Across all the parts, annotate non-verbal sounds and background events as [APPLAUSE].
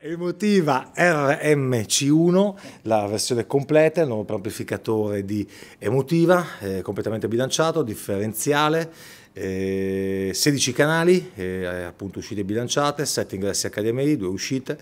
Emotiva RMC1, la versione completa, il nuovo amplificatore di Emotiva, eh, completamente bilanciato, differenziale, eh, 16 canali, eh, appunto uscite bilanciate, 7 ingressi HDMI, 2 uscite,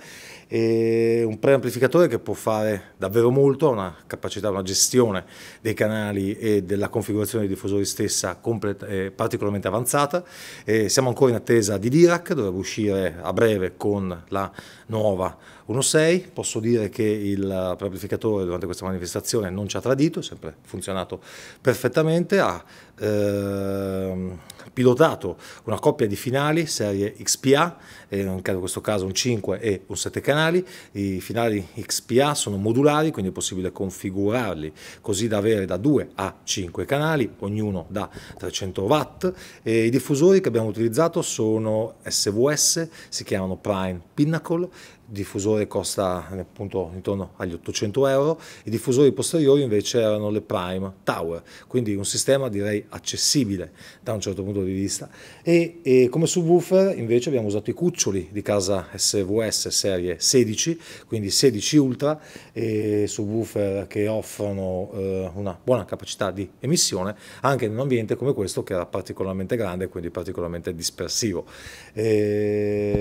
e un preamplificatore che può fare davvero molto, ha una capacità, una gestione dei canali e della configurazione dei diffusori stessa eh, particolarmente avanzata. E siamo ancora in attesa di Dirac, dovrebbe uscire a breve con la nuova 1.6. Posso dire che il preamplificatore durante questa manifestazione non ci ha tradito, è sempre funzionato perfettamente, ha Ehm, pilotato una coppia di finali, serie XPA, eh, in questo caso un 5 e un 7 canali. I finali XPA sono modulari, quindi è possibile configurarli così da avere da 2 a 5 canali, ognuno da 300 watt. E I diffusori che abbiamo utilizzato sono SVS, si chiamano Prime Pinnacle, il diffusore costa appunto intorno agli 800 euro, i diffusori posteriori invece erano le Prime Tower, quindi un sistema direi accessibile da un certo punto di vista e, e come subwoofer invece abbiamo usato i cuccioli di casa SVS serie 16 quindi 16 ultra e subwoofer che offrono eh, una buona capacità di emissione anche in un ambiente come questo che era particolarmente grande e quindi particolarmente dispersivo e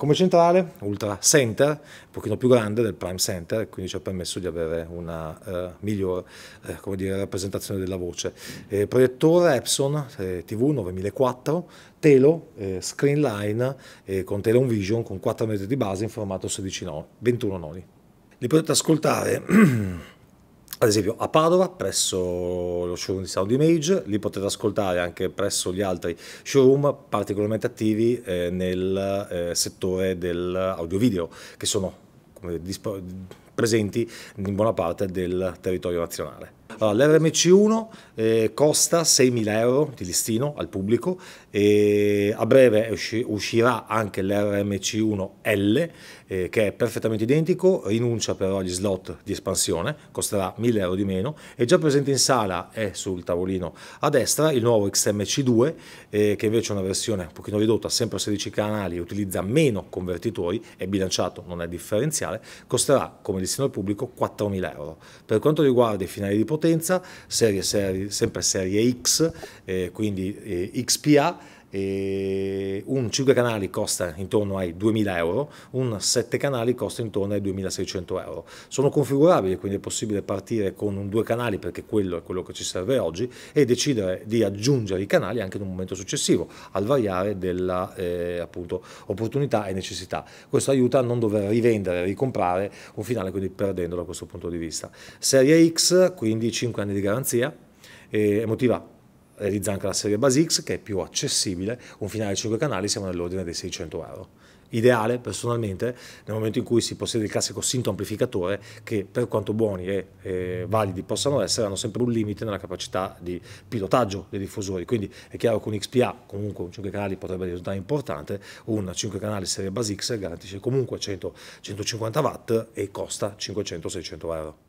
come centrale, ultra center, un pochino più grande del prime center, quindi ci ha permesso di avere una eh, migliore eh, dire, rappresentazione della voce. Eh, proiettore Epson eh, TV 9004, telo, eh, screen line eh, con Telon Vision con 4 metri di base in formato 16 no, 21 noni. Li potete ascoltare [CLEARS THROAT] ad esempio a Padova presso lo showroom di Sound Image, lì potete ascoltare anche presso gli altri showroom particolarmente attivi eh, nel eh, settore dell'audio-video che sono come, presenti in buona parte del territorio nazionale. Allora, L'RMC1 eh, costa 6.000 euro di listino al pubblico e a breve uscirà anche l'RMC1L eh, che è perfettamente identico, rinuncia però agli slot di espansione, costerà 1000 euro di meno, è già presente in sala e sul tavolino a destra il nuovo XMC2 eh, che invece è una versione un pochino ridotta, sempre a 16 canali, utilizza meno convertitori, è bilanciato, non è differenziale, costerà come destino al pubblico 4000 euro. Per quanto riguarda i finali di potenza, serie, serie, sempre serie X, eh, quindi eh, XPA, e un 5 canali costa intorno ai 2000 euro, un 7 canali costa intorno ai 2600 euro. Sono configurabili, quindi è possibile partire con un 2 canali perché quello è quello che ci serve oggi e decidere di aggiungere i canali anche in un momento successivo al variare della eh, appunto, opportunità e necessità. Questo aiuta a non dover rivendere, ricomprare un finale quindi perdendo da questo punto di vista. Serie X, quindi 5 anni di garanzia, eh, emotiva realizza anche la serie Basics che è più accessibile, un finale 5 canali siamo nell'ordine dei 600 euro. Ideale personalmente nel momento in cui si possiede il classico sinto amplificatore che per quanto buoni e, e validi possano essere hanno sempre un limite nella capacità di pilotaggio dei diffusori, quindi è chiaro che un XPA comunque un 5 canali potrebbe risultare importante, un 5 canali serie Basics garantisce comunque 100, 150 watt e costa 500-600 euro.